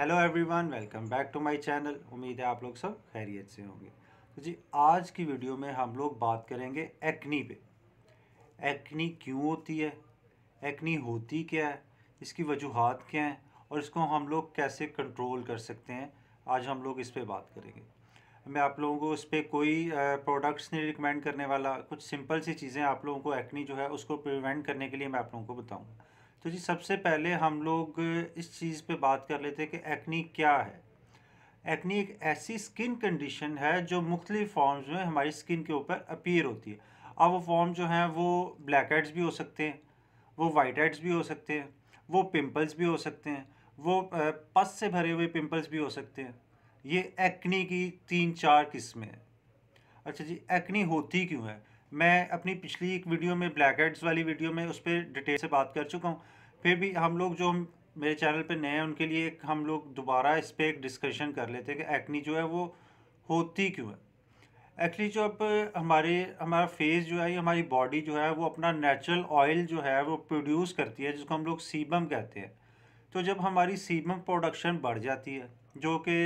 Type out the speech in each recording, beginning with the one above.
hello everyone welcome back to my channel उम्मीद है आप लोग सब खैरियत से होंगे तो जी आज की वीडियो में हम लोग बात करेंगे एक्नी पे एक्नी क्यों होती है एक्नी होती क्या है इसकी वजूहत क्या हैं और इसको हम लोग कैसे कंट्रोल कर सकते हैं आज हम लोग इस पर बात करेंगे मैं आप लोगों को इस पर कोई प्रोडक्ट्स नहीं रिकमेंड करने वाला कुछ सिंपल सी चीज़ें आप लोगों को एक्नी जो है उसको प्रिवेंट करने के लिए मैं आप लोगों को बताऊँगा तो जी सबसे पहले हम लोग इस चीज़ पे बात कर लेते हैं कि एक्नी क्या है एक्नी एक ऐसी स्किन कंडीशन है जो मुख्तलि फॉर्म्स में हमारी स्किन के ऊपर अपीयर होती है अब वो फॉर्म जो हैं वो ब्लैक हेड्स भी हो सकते हैं वो वाइट हेड्स भी हो सकते हैं वो पिंपल्स भी हो सकते हैं वो पस से भरे हुए पिंपल्स भी हो सकते हैं ये एक्नी की तीन चार किस्में हैं अच्छा जी एक्नी होती क्यों है मैं अपनी पिछली एक वीडियो में ब्लैक हेड्स वाली वीडियो में उस पर डिटेल से बात कर चुका हूँ फिर भी हम लोग जो मेरे चैनल पे नए हैं उनके लिए हम लोग दोबारा इस पर एक डिस्कशन कर लेते हैं कि एक्नी जो है वो होती क्यों है एक्चुअली जो अब हमारे हमारा फेस जो है हमारी बॉडी जो है वो अपना नेचुरल ऑयल जो है वो प्रोड्यूस करती है जिसको हम लोग सीबम कहते हैं तो जब हमारी सीबम प्रोडक्शन बढ़ जाती है जो कि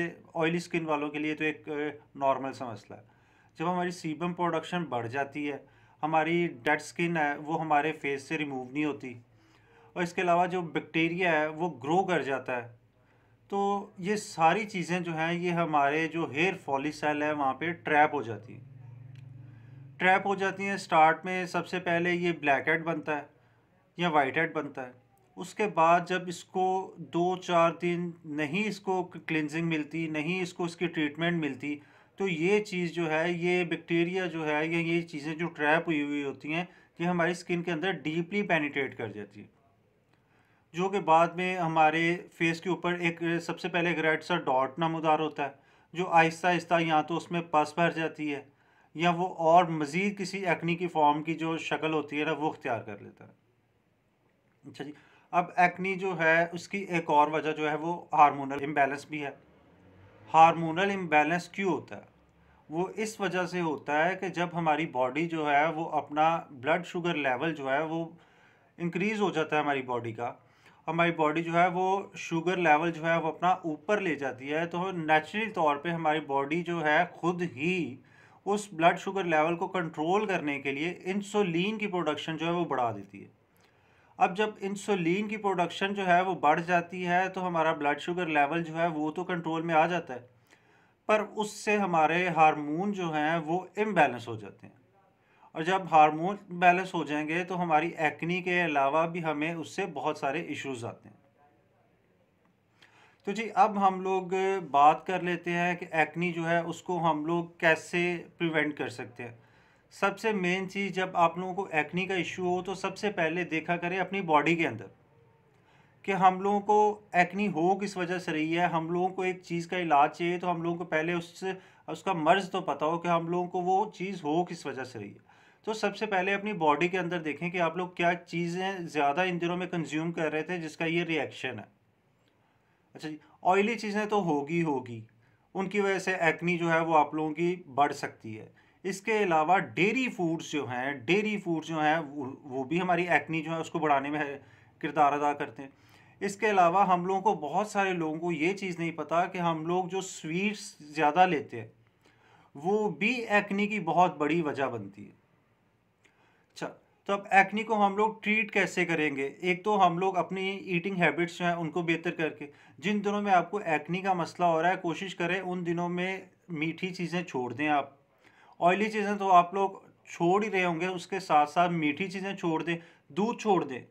ऑयली स्किन वालों के लिए तो एक नॉर्मल सा मसला है जब हमारी सीबम प्रोडक्शन बढ़ जाती है हमारी डेड स्किन है वो हमारे फेस से रिमूव नहीं होती और इसके अलावा जो बैक्टीरिया है वो ग्रो कर जाता है तो ये सारी चीज़ें जो हैं ये हमारे जो हेयर सेल है वहाँ पे ट्रैप हो जाती हैं ट्रैप हो जाती हैं स्टार्ट में सबसे पहले ये ब्लैक हेड बनता है या वाइट हेड बनता है उसके बाद जब इसको दो चार दिन नहीं इसको क्लिनजिंग मिलती नहीं इसको इसकी ट्रीटमेंट मिलती तो ये चीज़ जो है ये बैक्टीरिया जो है या ये चीज़ें जो ट्रैप हुई हुई होती हैं ये हमारी स्किन के अंदर डीपली पेनिट्रेट कर जाती है जो कि बाद में हमारे फेस के ऊपर एक सबसे पहले एक रेड सा डॉट नमदार होता है जो आहिस्ता आहिस्ता या तो उसमें पस भर जाती है या वो और मज़ीद किसी एक्नी की फॉर्म की जो शक्ल होती है ना वो अख्तियार कर लेता है अच्छा जी अब एक्नी जो है उसकी एक और वजह जो है वो हार्मोनल इम्बेलेंस भी है हार्मोनल इम्बेलेंस क्यों होता है वो इस वजह से होता है कि जब हमारी बॉडी जो है वो अपना ब्लड शुगर लेवल जो है वो इंक्रीज़ हो जाता है हमारी बॉडी का हमारी बॉडी जो है वो शुगर लेवल जो है वो अपना ऊपर ले जाती है तो नेचुरल तौर पे हमारी बॉडी जो है ख़ुद ही उस ब्लड शुगर लेवल को कंट्रोल करने के लिए इंसुलिन की प्रोडक्शन जो है वो बढ़ा देती है अब जब इंसुलिन की प्रोडक्शन जो है वो बढ़ जाती है तो हमारा ब्लड शुगर लेवल जो है वो तो कंट्रोल में आ जाता है पर उससे हमारे हार्मोन जो हैं वो इम्बेलेंस हो जाते हैं और जब हार्मोन बैलेंस हो जाएंगे तो हमारी एक्नी के अलावा भी हमें उससे बहुत सारे इश्यूज आते हैं तो जी अब हम लोग बात कर लेते हैं कि एक्नी जो है उसको हम लोग कैसे प्रिवेंट कर सकते हैं सबसे मेन चीज़ जब आप लोगों को एक्नी का इशू हो तो सबसे पहले देखा करें अपनी बॉडी के अंदर कि हम लोगों को एक्नी हो किस वजह से रही है हम लोगों को एक चीज़ का इलाज चाहिए तो हम लोगों को पहले उससे उसका मर्ज़ तो पता हो कि हम लोगों को वो चीज़ हो किस वजह से रही है तो सबसे पहले अपनी बॉडी के अंदर देखें कि आप लोग क्या चीज़ें ज़्यादा इन दिनों में कंज्यूम कर रहे थे जिसका ये रिएक्शन है अच्छा जी ऑयली चीज़ें तो होगी होगी उनकी वजह से एक्नी जो है वो आप लोगों की बढ़ सकती है इसके अलावा डेरी फूड्स जो हैं डेरी फूड्स जो हैं वो भी हमारी एक्नी जो है उसको बढ़ाने में किरदार अदा करते हैं इसके अलावा हम लोगों को बहुत सारे लोगों को ये चीज़ नहीं पता कि हम लोग जो स्वीट्स ज़्यादा लेते हैं वो भी एक्नी की बहुत बड़ी वजह बनती है अच्छा तो अब एक्नी को हम लोग ट्रीट कैसे करेंगे एक तो हम लोग अपनी ईटिंग हैबिट्स जो हैं उनको बेहतर करके जिन दिनों में आपको एक्नी का मसला हो रहा है कोशिश करें उन दिनों में मीठी चीज़ें छोड़ दें आप ऑयली चीज़ें तो आप लोग छोड़ ही रहे होंगे उसके साथ साथ मीठी चीज़ें छोड़ दें दूध छोड़ दें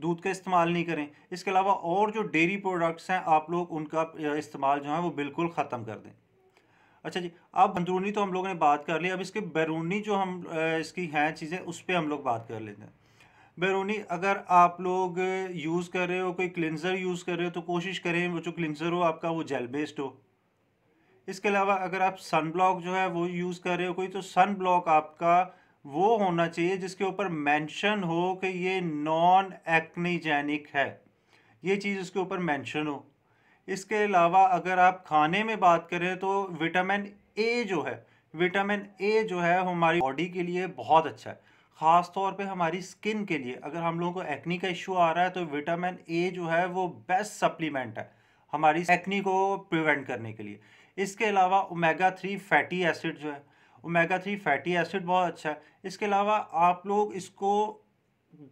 दूध का इस्तेमाल नहीं करें इसके अलावा और जो डेयरी प्रोडक्ट्स हैं आप लोग उनका इस्तेमाल जो है वो बिल्कुल ख़त्म कर दें अच्छा जी अब अंदरूनी तो हम लोगों ने बात कर ली अब इसके बैरूनी जो हम इसकी हैं चीज़ें उस पर हम लोग बात कर लेते हैं बैरूनी अगर आप लोग यूज़ कर रहे हो कोई क्लिनज़र यूज़ कर रहे हो तो कोशिश करें वो जो क्लिनज़र हो आपका वो जेल बेस्ड हो इसके अलावा अगर आप सन ब्लॉक जो है वो यूज़ कर रहे हो कोई तो सन ब्लॉक आपका वो होना चाहिए जिसके ऊपर मेंशन हो कि ये नॉन एक्नीजेनिक है ये चीज़ उसके ऊपर मेंशन हो इसके अलावा अगर आप खाने में बात करें तो विटामिन ए जो है विटामिन ए जो है हमारी बॉडी के लिए बहुत अच्छा है ख़ास तौर पे हमारी स्किन के लिए अगर हम लोगों को एक्नी का इशू आ रहा है तो विटामिन ए जो है वो बेस्ट सप्लीमेंट है हमारी एक्नी को प्रिवेंट करने के लिए इसके अलावा ओमेगा थ्री फैटी एसिड जो है ओमेगा थ्री फैटी एसिड बहुत अच्छा है इसके अलावा आप लोग इसको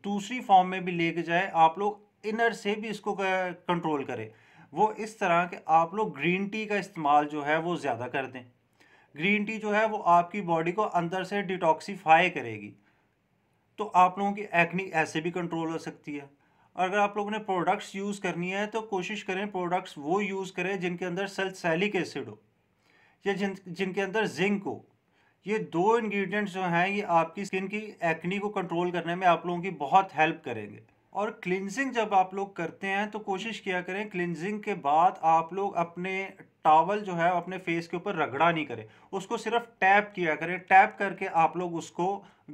दूसरी फॉर्म में भी लेके जाए आप लोग इनर से भी इसको कंट्रोल करें वो इस तरह के आप लोग ग्रीन टी का इस्तेमाल जो है वो ज़्यादा कर दें ग्रीन टी जो है वो आपकी बॉडी को अंदर से डिटॉक्सीफाई करेगी तो आप लोगों की एक्नी ऐसे भी कंट्रोल हो सकती है और अगर आप लोगों ने प्रोडक्ट्स यूज़ करनी है तो कोशिश करें प्रोडक्ट्स वो यूज़ करें जिनके अंदर सल्सैलिक एसिड हो या जिन जिनके अंदर जिंक हो ये दो इंग्रेडिएंट्स जो हैं ये आपकी स्किन की एक्नी को कंट्रोल करने में आप लोगों की बहुत हेल्प करेंगे और क्लिनजिंग जब आप लोग करते हैं तो कोशिश किया करें क्लिनजिंग के बाद आप लोग अपने टावल जो है अपने फेस के ऊपर रगड़ा नहीं करें उसको सिर्फ टैप किया करें टैप करके आप लोग उसको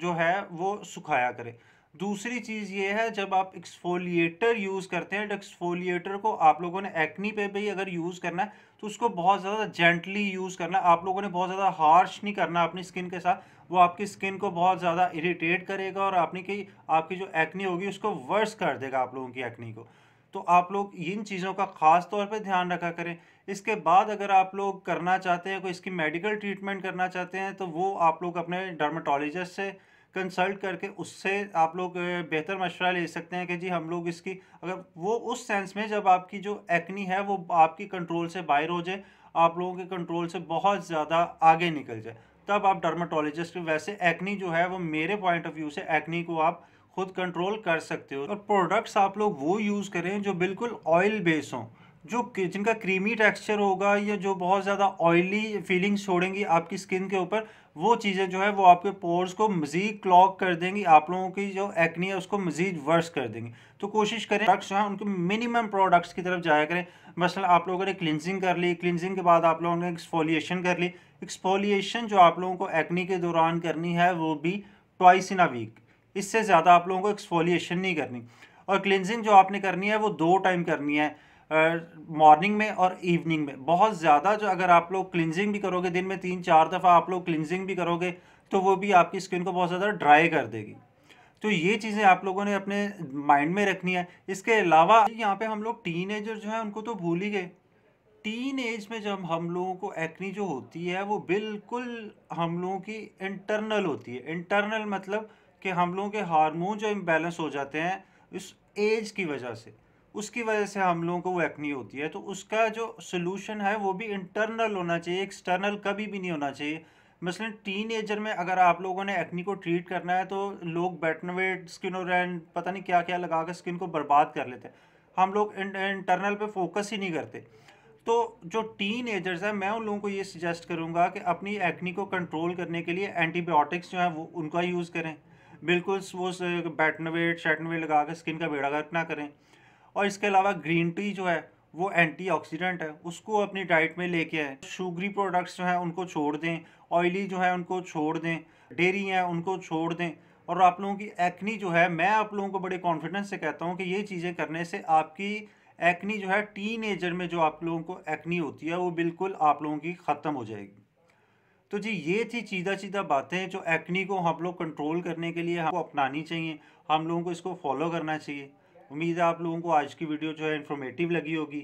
जो है वो सुखाया करें दूसरी चीज़ ये है जब आप एक्सफोलिएटर यूज़ करते हैं एक्सफोलिएटर को आप लोगों ने एक्नी पे भी अगर यूज़ करना है तो उसको बहुत ज़्यादा जेंटली यूज़ करना है आप लोगों ने बहुत ज़्यादा हार्श नहीं करना अपनी स्किन के साथ वो आपकी स्किन को बहुत ज़्यादा इरीटेट करेगा और आपने की आपकी जो एक्नी होगी उसको वर्स कर देगा आप लोगों की एक्नी को तो आप लोग इन चीज़ों का ख़ास तौर पर ध्यान रखा करें इसके बाद अगर आप लोग करना चाहते हैं कोई इसकी मेडिकल ट्रीटमेंट करना चाहते हैं तो वो आप लोग अपने डर्माटोलॉजिस्ट से कंसल्ट करके उससे आप लोग बेहतर मशवरा ले सकते हैं कि जी हम लोग इसकी अगर वो उस सेंस में जब आपकी जो एक्नी है वो आपकी कंट्रोल से बाहर हो जाए आप लोगों के कंट्रोल से बहुत ज़्यादा आगे निकल जाए तब आप डर्माटोलॉजिस्ट वैसे एक्नी जो है वो मेरे पॉइंट ऑफ व्यू से एक्नी को आप खुद कंट्रोल कर सकते हो और प्रोडक्ट्स आप लोग वो यूज़ करें जो बिल्कुल ऑयल बेस हों जो जिनका क्रीमी टेक्सचर होगा या जो बहुत ज़्यादा ऑयली फीलिंग्स छोड़ेंगी आपकी स्किन के ऊपर वो चीज़ें जो है वो आपके पोर्स को मज़ीद क्लॉक कर देंगी आप लोगों की जो एक्नी है उसको मज़ीद वर्स कर देंगी तो कोशिश करें प्रोडक्ट्स जो हैं उनके मिनिमम प्रोडक्ट्स की तरफ जाया करें मसलन आप लोगों ने क्लिनजिंग कर ली क्लिनजिंग के बाद आप लोगों ने एक्सफोलिएशन कर ली एक्सफोलिएशन जो आप लोगों को एक्नी के दौरान करनी है वो भी ट्वाइस इन अ वीक इससे ज़्यादा आप लोगों को एक्सफोलिएशन नहीं करनी और क्लिनजिंग जो आपने करनी है वो दो टाइम करनी है मॉर्निंग में और इवनिंग में बहुत ज़्यादा जो अगर आप लोग क्लिनजिंग भी करोगे दिन में तीन चार दफ़ा आप लोग क्लिनजिंग भी करोगे तो वो भी आपकी स्किन को बहुत ज़्यादा ड्राई कर देगी तो ये चीज़ें आप लोगों ने अपने माइंड में रखनी है इसके अलावा यहाँ पे हम लोग टीन एजर जो है उनको तो भूल ही गए टीन एज में जब हम लोगों को एक्नी जो होती है वो बिल्कुल हम लोगों की इंटरनल होती है इंटरनल मतलब कि हम लोगों के हार्मोन जो इम्बेलेंस हो जाते हैं इस एज की वजह से उसकी वजह से हम लोगों को वो एक्नी होती है तो उसका जो सोल्यूशन है वो भी इंटरनल होना चाहिए एक्सटर्नल कभी भी नहीं होना चाहिए मसलन टीन एजर में अगर आप लोगों ने एक्नी को ट्रीट करना है तो लोग बैटनवेट स्किन और पता नहीं क्या क्या लगा कर स्किन को बर्बाद कर लेते हैं हम लोग इंटरनल पे फोकस ही नहीं करते तो जो टीन एजर्स हैं मैं उन लोगों को ये सजेस्ट करूँगा कि अपनी एक्नी को कंट्रोल करने के लिए एंटीबायोटिक्स जो हैं वो उनका यूज़ करें बिल्कुल वो बैटनवेट शैटनवेट लगा कर स्किन का बेड़ा गर्क ना करें और इसके अलावा ग्रीन टी जो है वो एंटीऑक्सीडेंट है उसको अपनी डाइट में लेके आए शुगरी प्रोडक्ट्स जो हैं उनको छोड़ दें ऑयली जो है उनको छोड़ दें डेरी हैं उनको छोड़ दें और आप लोगों की एक्नी जो है मैं आप लोगों को बड़े कॉन्फिडेंस से कहता हूँ कि ये चीज़ें करने से आपकी एक्नी जो है टीन एजर में जो आप लोगों को एक्नी होती है वो बिल्कुल आप लोगों की ख़त्म हो जाएगी तो जी ये थी सीधा सीधा बातें जो एक्नी को हम लोग कंट्रोल करने के लिए हमको अपनानी चाहिए हम लोगों को इसको फॉलो करना चाहिए उम्मीद है आप लोगों को आज की वीडियो जो है इन्फॉर्मेटिव लगी होगी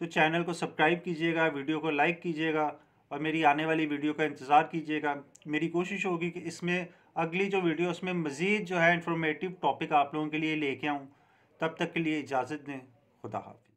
तो चैनल को सब्सक्राइब कीजिएगा वीडियो को लाइक कीजिएगा और मेरी आने वाली वीडियो का इंतज़ार कीजिएगा मेरी कोशिश होगी कि इसमें अगली जो वीडियो उसमें मज़ीद जो है इन्फॉर्मेटिव टॉपिक आप लोगों के लिए लेके आऊँ तब तक के लिए इजाज़त दें खुदा हाफ